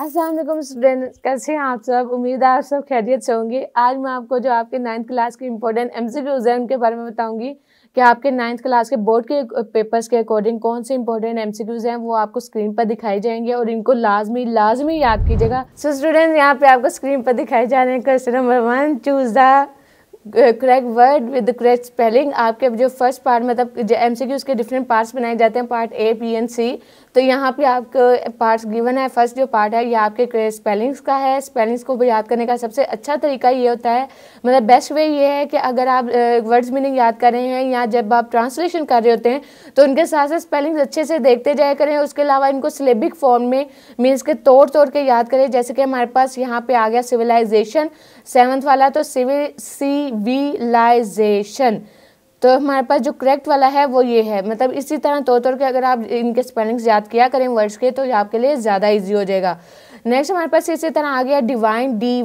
Aslam student students कैसे हैं आप सब उम्मीद है आप सब खैरियत से होंगे आज मैं आपको जो आपके नाइन्थ क्लास के इम्पोर्टेंट एम सी हैं उनके बारे में बताऊंगी कि आपके नाइन्थ क्लास के बोर्ड के पेपर्स के अकॉर्डिंग कौन से इम्पोर्टेंट एम हैं वो आपको स्क्रीन पर दिखाई जाएंगे और इनको लाजमी लाजमी याद कीजिएगा सो स्टूडेंट यहाँ पे आपको स्क्रीन पर दिखाई जा रहे हैं question number one choose the correct word with correct spelling आपके जो फर्स्ट पार्ट मतलब एम सी उसके डिफरेंट पार्ट्स बनाए जाते हैं part A B and C तो यहाँ पे आपको पार्ट्स गिवन है फर्स्ट जो पार्ट है ये आपके स्पेलिंग्स का है स्पेलिंग्स को याद करने का सबसे अच्छा तरीका ये होता है मतलब बेस्ट वे ये है कि अगर आप वर्ड्स मीनिंग याद कर रहे हैं या जब आप ट्रांसलेशन कर रहे होते हैं तो उनके साथ साथ स्पेलिंग्स अच्छे से देखते जाया करें उसके अलावा इनको सिलेबिक फॉर्म में मीन्स के तोड़ तोड़ के याद करें जैसे कि हमारे पास यहाँ पे आ गया सिविलाइजेशन सेवन्थ वाला तो सिविल सी लाइजेशन तो हमारे पास जो करेक्ट वाला है वो ये है मतलब इसी तरह तोड़ तोड़ के अगर आप इनके स्पेलिंग्स याद किया करें वर्ड्स के तो आपके लिए ज़्यादा ईजी हो जाएगा नेक्स्ट हमारे पास इसी तरह आ गया डिवाइन डी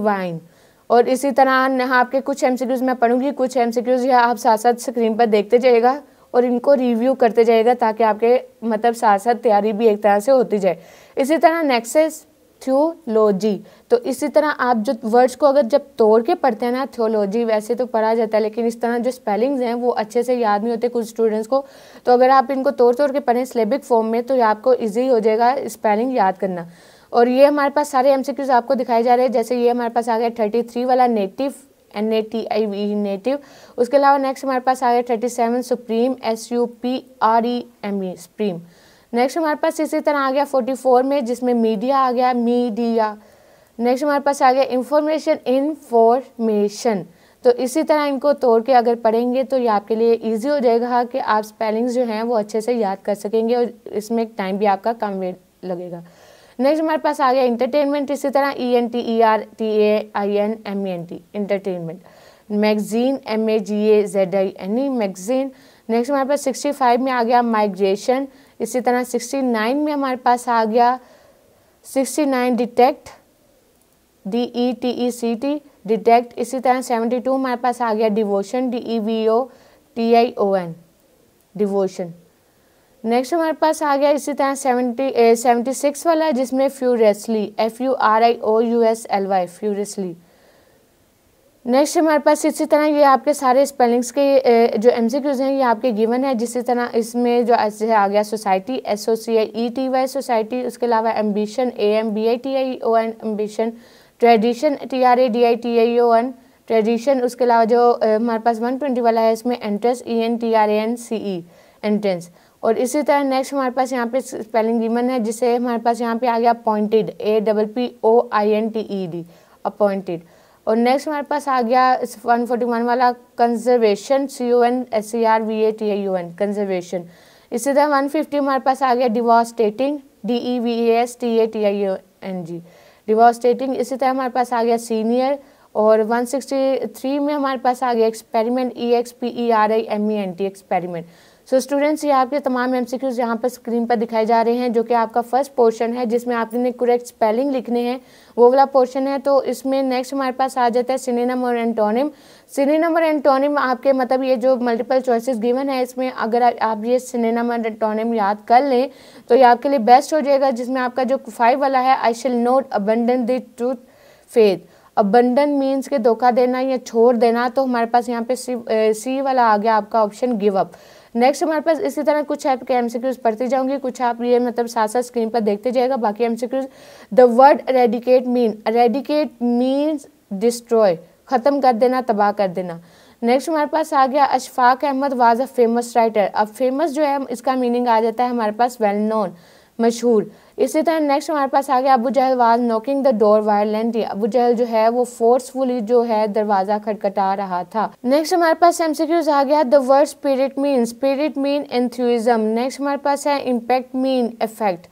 और इसी तरह आपके कुछ एम मैं पढ़ूंगी कुछ एम या आप साथ साथ स्क्रीन पर देखते जाएगा और इनको रिव्यू करते जाएगा ताकि आपके मतलब साथ साथ तैयारी भी एक तरह से होती जाए इसी तरह नेक्सेस थियोलॉजी तो इसी तरह आप जो वर्ड्स को अगर जब तोड़ के पढ़ते हैं ना थियोलॉजी वैसे तो पढ़ा जाता है लेकिन इस तरह जो स्पेलिंग्स हैं वो अच्छे से याद नहीं होते कुछ स्टूडेंट्स को तो अगर आप इनको तोड़ तोड़ के पढ़ें स्लेबिक फॉर्म में तो ये आपको ईजी हो जाएगा स्पेलिंग याद करना और ये हमारे पास सारे क्यूज आपको दिखाए जा रहे हैं जैसे ये हमारे पास आ गया थर्टी थ्री वाला native N A T I V native उसके अलावा नेक्स्ट हमारे पास आ गया thirty seven supreme S U P R E M E supreme next हमारे पास इसी तरह आ गया 44 में जिसमें मीडिया आ गया मीडिया नेक्स्ट हमारे पास आ गया इंफॉर्मेशन इंफॉर्मेशन तो इसी तरह इनको तोड़ के अगर पढ़ेंगे तो ये आपके लिए इजी हो जाएगा कि आप स्पेलिंग्स जो हैं वो अच्छे से याद कर सकेंगे और इसमें टाइम भी आपका कम लगेगा नेक्स्ट हमारे पास आ गया इंटरटेनमेंट इसी तरह E N T E R T A I N M E N T entertainment magazine M A G A Z I N E magazine next हमारे पास सिक्सटी फाइव में आ गया माइग्रेशन इसी तरह 69 में हमारे पास आ गया 69 detect D E T E C T detect इसी तरह 72 हमारे पास आ गया devotion D E V O T I O N devotion next हमारे पास आ गया इसी तरह सेवेंटी सेवेंटी सिक्स वाला जिसमें furiously F U R I O U S L Y furiously next हमारे पास इसी तरह ये आपके सारे स्पेलिंग्स के जो एम सी क्यूज़ हैं ये आपके गिवन है जिस तरह इसमें जो ऐसे आ गया society S O C I E T Y society उसके अलावा ambition A M B I T I O N ambition tradition T R A D I T I O N tradition उसके अलावा जो हमारे पास वन ट्वेंटी वाला है इसमें entrance E N T R A N C E entrance और इसी तरह नेक्स्ट हमारे पास यहाँ पे स्पेलिंग गिवन है जिसे हमारे पास यहाँ पे आ गया appointed A double P O I N T E D appointed और नेक्स्ट हमारे पास आ गया वन फोर्टी वन वाला conservation C O N S C R V A T A U N conservation इसी तरह वन फिफ्टी हमारे पास आ गया devastating D E V A S T A T I N G devastating इसी तरह हमारे पास आ गया सीनियर और 163 में हमारे पास आ गया experiment E X P E R I M E N T experiment so students ये आपके तमाम एम सी क्यूज़ यहाँ पर स्क्रीन पर दिखाए जा रहे हैं जो कि आपका फर्स्ट पोर्शन है जिसमें आपने करेक्ट स्पेलिंग लिखने हैं वो वाला पोर्शन है तो इसमें नेक्स्ट हमारे पास आ जाता है सिनेनम और एंटोनिम सिनेनम और एंटोनिम आपके मतलब ये जो मल्टीपल चॉइसेस गिवन है इसमें अगर आप ये सिनेनम और एंटोनिम याद कर लें तो ये आपके लिए बेस्ट हो जाएगा जिसमें आपका जो फाइव वाला है I shall not abandon the truth faith abandon means के धोखा देना या छोड़ देना तो हमारे पास यहाँ पे सी सी वाला आ गया आपका ऑप्शन गिव अप नेक्स्ट हमारे पास इसी तरह कुछ आपके एमसीक्यूज पढ़ती जाऊंगी कुछ आप ये मतलब साथ साथ स्क्रीन पर देखते जाएगा बाकी MCQs the word eradicate mean eradicate means destroy ख़त्म कर देना तबाह कर देना नेक्स्ट हमारे पास आ गया Ashfaq Ahmad was a famous writer अब फेमस जो है इसका मीनिंग आ जाता है हमारे पास वेल नोन मशहूर इसी तरह नेक्स्ट हमारे पास आ गया Abu Jahl was knocking the door violently Abu Jahl जो है वो फोर्सफुली जो है दरवाजा खटखटा रहा था नेक्स्ट हमारे पास एमसीक्यूज आ गया the word spirit mean spirit mean enthusiasm next हमारे पास है इम्पैक्ट मीन इफेक्ट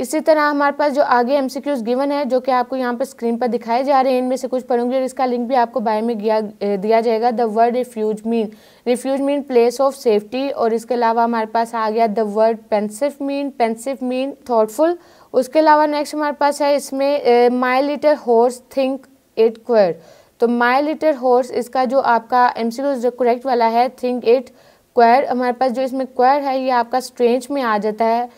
इसी तरह हमारे पास जो आगे एम गिवन है जो कि आपको यहाँ पर स्क्रीन पर दिखाए जा रहे हैं इनमें से कुछ पढ़ूंगी और इसका लिंक भी आपको बाय में दिया जाएगा the word refuge mean refuge mean place of safety और इसके अलावा हमारे पास आ गया the word pensive mean pensive mean thoughtful उसके अलावा नेक्स्ट हमारे पास है इसमें my little horse think it queer तो माई लिटर हॉर्स इसका जो आपका एम जो करेक्ट वाला है थिंक इट क्वेर हमारे पास जो इसमें क्वेर है ये आपका स्ट्रेंच में आ जाता है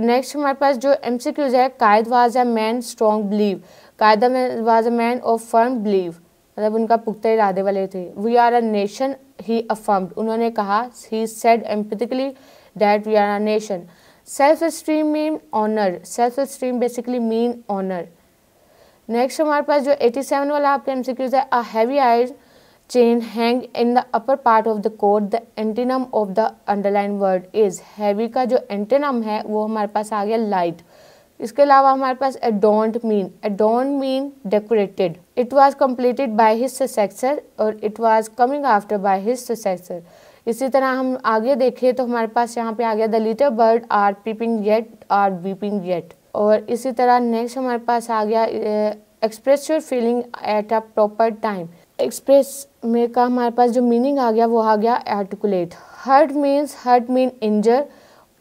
नेक्स्ट हमारे पास जो एम सी क्यूज है Quaid was a man strong believe Quaid was a man of firm believe मतलब उनका पुख्ता इरादे वाले थे we are a nation he affirmed उन्होंने कहा he said emphatically that we are a nation self esteem mean honour self esteem basically mean honour next हमारे पास जो 87 वाला आपका एम सी क्यूज है a heavy eyes chain hang in the upper part of the code the antonym of the underlined word is heavy का जो antonym है वो हमारे पास आ गया light इसके अलावा हमारे पास adorned mean adorned mean decorated it was completed by his successor और it was coming after by his successor इसी तरह हम आगे देखें तो हमारे पास यहाँ पे आ गया the little bird are peeping yet are beeping yet और इसी तरह नेक्स्ट हमारे पास आ गया express your feeling at a proper time express में का हमारे पास जो मीनिंग आ गया वो आ गया articulate hurt means hurt mean injure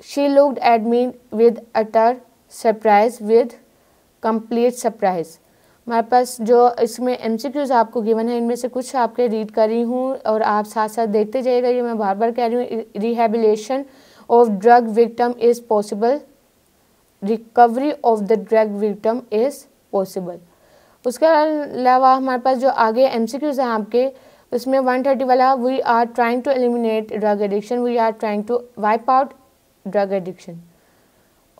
she looked at mean with utter surprise with complete surprise हमारे पास जो इसमें एम आपको गिवन है इनमें से कुछ आपके रीड कर रही हूँ और आप साथ साथ देखते जाइएगा ये मैं बार बार कह रही हूँ rehabilitation of drug victim is possible recovery of the drug victim is possible उसके अलावा हमारे पास जो आगे एम सी क्यूज़ हैं आपके उसमें वन थर्टी वाला we are trying to eliminate drug addiction we are trying to wipe out drug addiction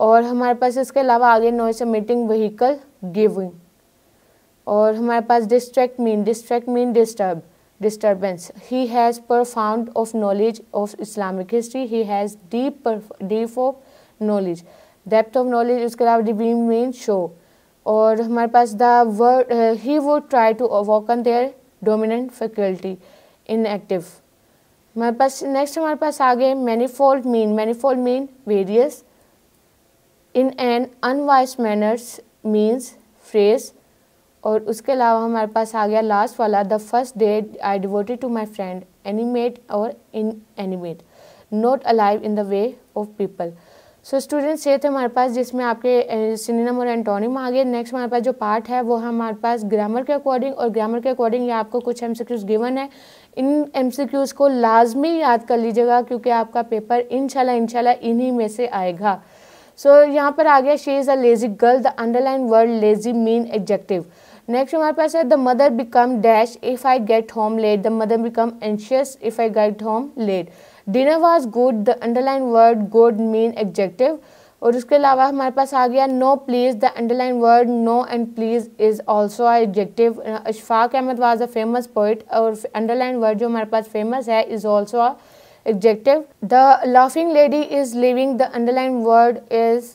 और हमारे पास इसके अलावा आगे इस मीटिंग व्हीकल गिविंग और हमारे पास distract mean distract mean disturb disturbance he has profound of knowledge of Islamic history he has deep deep of knowledge depth of knowledge उसके अलावा डिवीम मीन शो और हमारे पास the word he would try to walk on their dominant faculty in active हमारे पास next हमारे पास आ गए manifold mean manifold mean various in an unwise manners means phrase और उसके अलावा हमारे पास आ गया लास्ट वाला the first day I devoted to my friend animate और inanimate not alive in the way of people so students ये थे हमारे पास जिसमें आपके सिनेम और एंटोनिम आ गए नेक्स्ट हमारे पास जो पार्ट है वो हमारे पास ग्रामर के अकॉर्डिंग और ग्रामर के अकॉर्डिंग ये आपको कुछ एम गिवन है इन एम को लाजमी याद कर लीजिएगा क्योंकि आपका पेपर इनशाला इनशाला इन्हीं में से आएगा सो so, यहाँ पर आ गया she is a lazy girl the underline word lazy mean adjective next हमारे पास है the mother become dash if I get home late the mother become anxious if I get home late dinner was good the underline word good mean adjective और उसके अलावा हमारे पास आ गया no please the underline word no and please is also adjective Ashfaq Ahmad was a famous poet और underline word जो हमारे पास फेमस है is also adjective the laughing lady is living the underline word is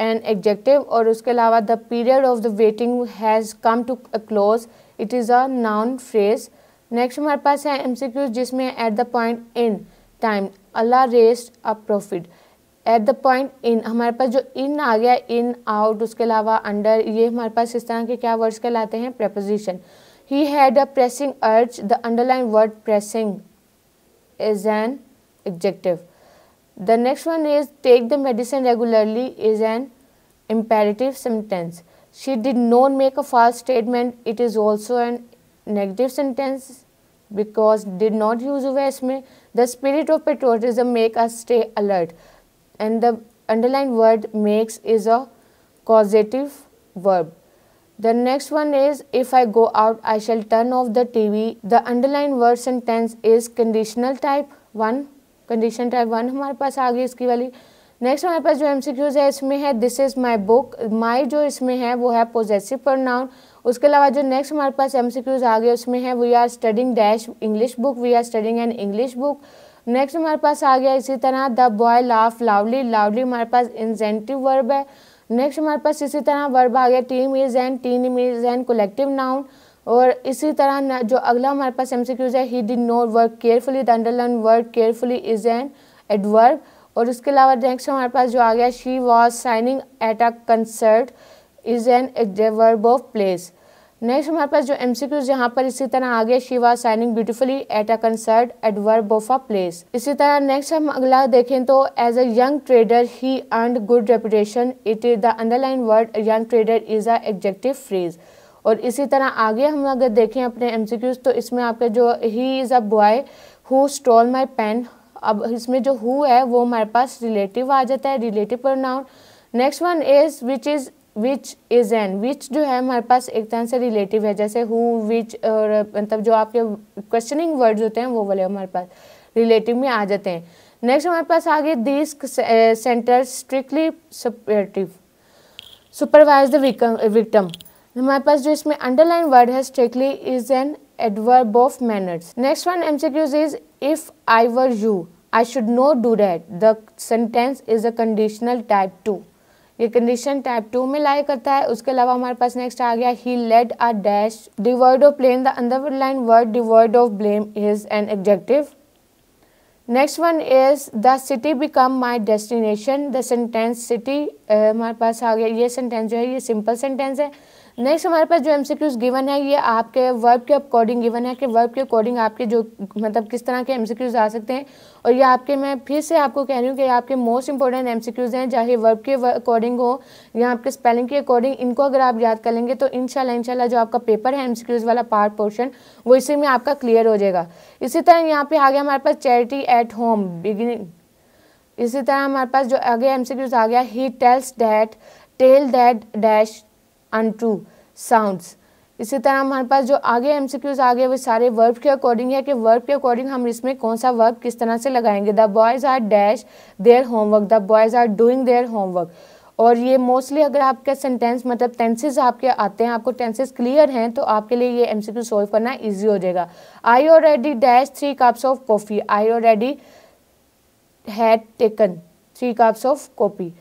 an adjective और उसके अलावा the period of the waiting has come to a close it is a noun phrase next हमारे पास है M C Qs जिसमें at the point in time अल्लाह rest a profit at the point in हमारे पास जो इन आ गया in out उसके अलावा अंडर ये हमारे पास इस तरह के क्या वर्ड्स कहलाते हैं preposition he had a pressing urge the underline word pressing is an adjective the next one is take the medicine regularly is an imperative sentence she did not make a false statement it is also a negative sentence because did not use हुआ इसमें The spirit of patriotism make us stay alert. And the underlined word makes is a causative verb. The next one is if I go out, I shall turn off the TV. The underlined word sentence is conditional type one. Condition type one हमारे पास आ गई इसकी वाली next हमारे पास जो M है इसमें है this is my book my जो इसमें है वो है पोजेसिव पर उसके अलावा जो नेक्स्ट हमारे पास एम आ गए उसमें है we are studying dash English book we are studying an English book next हमारे पास आ गया इसी तरह द बॉय लाफ लावली लावली हमारे पास इंजेंटिव वर्ब है नेक्स्ट हमारे पास इसी तरह वर्ब आ गया team is an team is an collective noun और इसी तरह जो अगला हमारे पास एम है he did no work carefully the underline word carefully is an adverb और उसके अलावा नेक्स्ट हमारे पास जो आ गया she was singing at a concert is an adverb of place next हमारे पास जो एम सी क्यूज यहाँ पर इसी तरह आगे she was singing beautifully at a concert adverb of a place इसी तरह नेक्स्ट हम अगला देखें तो as a young trader he earn good reputation it is the underline word young trader is a adjective phrase और इसी तरह आगे हम अगर देखें अपने एम सी क्यूज तो इसमें आपके जो he is a boy who stole my pen अब इसमें जो हु है वो हमारे पास रिलेटिव आ जाता है relative pronoun next one is which is which is an which जो है हमारे पास एक तरह से रिलेटिव है जैसे हु विच और मतलब जो आपके क्वेश्चनिंग वर्ड्स होते हैं वो वाले हमारे पास रिलेटिव में आ जाते हैं नेक्स्ट हमारे पास आगे दिस सेंटर स्ट्रिक्टली सपरेटिव सुपरवाइज द विक्टम हमारे पास जो इसमें अंडरलाइन वर्ड है strictly is an adverb of manners next one M MCQs is if I were you I should no do that the sentence is a conditional type two ये condition type two में लाई करता है उसके अलावा हमारे पास नेक्स्ट आ गया ही लेट आ डैश डिवर्ड of blame the underline word डिवर्ड of blame is an adjective next one is the city become my destination the sentence city हमारे पास आ गया ये सेंटेंस जो है ये सिंपल सेंटेंस है नेक्स्ट हमारे पास जो एम सी क्यूज़ गिवन है ये आपके वर्ब के अकॉर्डिंग गिवन है कि वर्ब के अकॉर्डिंग आपके जो मतलब किस तरह के एम सी क्यूज़ आ सकते हैं और ये आपके मैं फिर से आपको कह रही हूँ कि आपके most important M C Qs हैं चाहे वर्ब के अकॉर्डिंग हो या आपके स्पेलिंग के अकॉर्डिंग इनको अगर आप याद कर लेंगे तो इन शाला जो आपका पेपर है एम सी क्यूज़ वाला पार्ट पोर्शन वो इसी में आपका क्लियर हो जाएगा इसी तरह यहाँ पे आ गया हमारे पास चैरिटी एट होम बिगिनिंग इसी तरह हमारे पास जो आगे एम सी क्यूज़ आ गया he tells that tell that dash untrue sounds इसी तरह हमारे पास जो आगे एम सी क्यूज आगे वो सारे वर्ब के अकॉर्डिंग है कि वर्ब के अकॉर्डिंग हम इसमें कौन सा वर्ब किस तरह से लगाएंगे the boys are dash their homework the boys are doing their homework और ये मोस्टली अगर आपके सेंटेंस मतलब टेंसेज आपके आते हैं आपको टेंसेज क्लियर हैं तो आपके लिए ये एम सी क्यू सॉल्व करना ईजी हो जाएगा I ready dash three cups of coffee I ready had taken three cups of coffee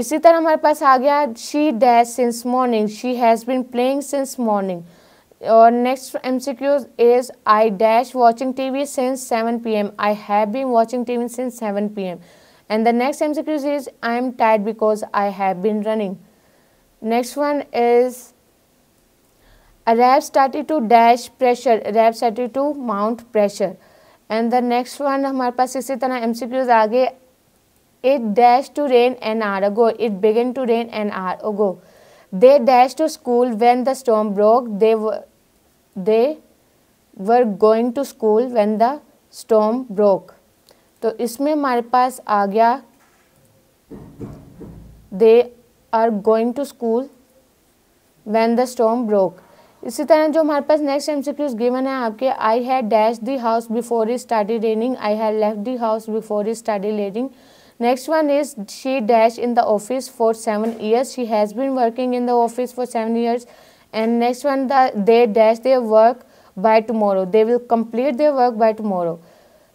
इसी तरह हमारे पास आ गया she dash since morning she has been playing since morning और next M C Qs is I dash watching T V since seven P M I have been watching T V since seven P M and the next M C Qs is I am tired because I have been running next one is rap started to dash pressure rap started to mount pressure and the next one हमारे पास इसी तरह M C Qs आगे It dashed to rain an hour ago. It began to rain an hour ago. They dashed to school when the storm broke. They were, they were going to school when the storm broke. तो इसमें हमारे पास आ गया they are going to school when the storm broke इसी तरह जो हमारे पास next M C Qs given है आपके I had dash the house before he started raining I had left the house before he started raining Next one is she dash in the office for seven years. She has been working in the office for seven years. And next one, the, they dash their work by tomorrow. They will complete their work by tomorrow.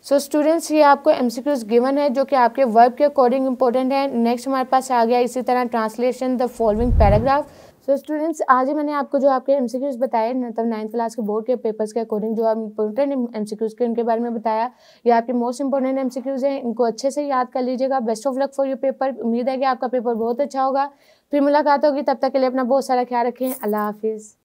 so, students, ये आपको MCQs given है जो कि आपके verb के according important है Next हमारे पास आ गया इसी तरह translation the following paragraph. So students आज ही मैंने आपको जो आपके एम बताए मतलब नाइन्थ क्लास के बोर्ड के पेपर्स के अकॉर्डिंग जो आप इंपॉर्टेंट एम के उनके बारे में बताया ये आपके मोस्ट इंपॉर्टेंट एम हैं इनको अच्छे से याद कर लीजिएगा best of luck for you paper उम्मीद है कि आपका पेपर बहुत अच्छा होगा फिर मुलाकात होगी तब तक के लिए अपना बहुत सारा ख्याल रखें अल्लाह हाफिज़